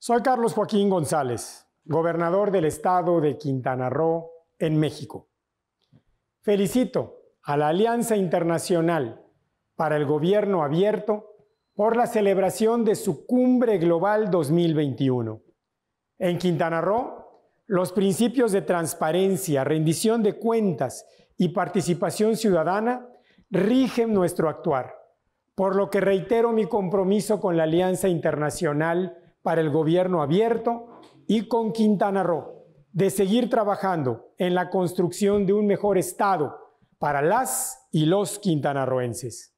Soy Carlos Joaquín González, gobernador del estado de Quintana Roo, en México. Felicito a la Alianza Internacional para el Gobierno Abierto por la celebración de su Cumbre Global 2021. En Quintana Roo, los principios de transparencia, rendición de cuentas y participación ciudadana rigen nuestro actuar, por lo que reitero mi compromiso con la Alianza Internacional para el gobierno abierto y con Quintana Roo de seguir trabajando en la construcción de un mejor Estado para las y los quintanarroenses.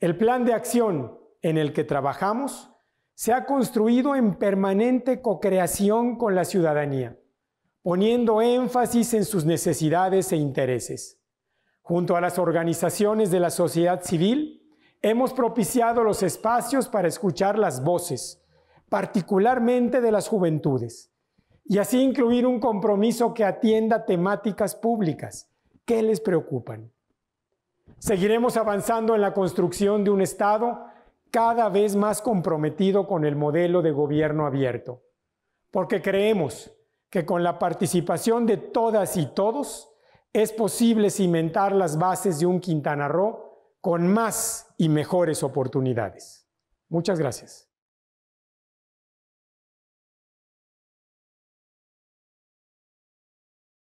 El plan de acción en el que trabajamos se ha construido en permanente cocreación con la ciudadanía, poniendo énfasis en sus necesidades e intereses. Junto a las organizaciones de la sociedad civil, hemos propiciado los espacios para escuchar las voces, particularmente de las juventudes, y así incluir un compromiso que atienda temáticas públicas que les preocupan. Seguiremos avanzando en la construcción de un Estado cada vez más comprometido con el modelo de gobierno abierto, porque creemos que con la participación de todas y todos es posible cimentar las bases de un Quintana Roo con más y mejores oportunidades. Muchas gracias.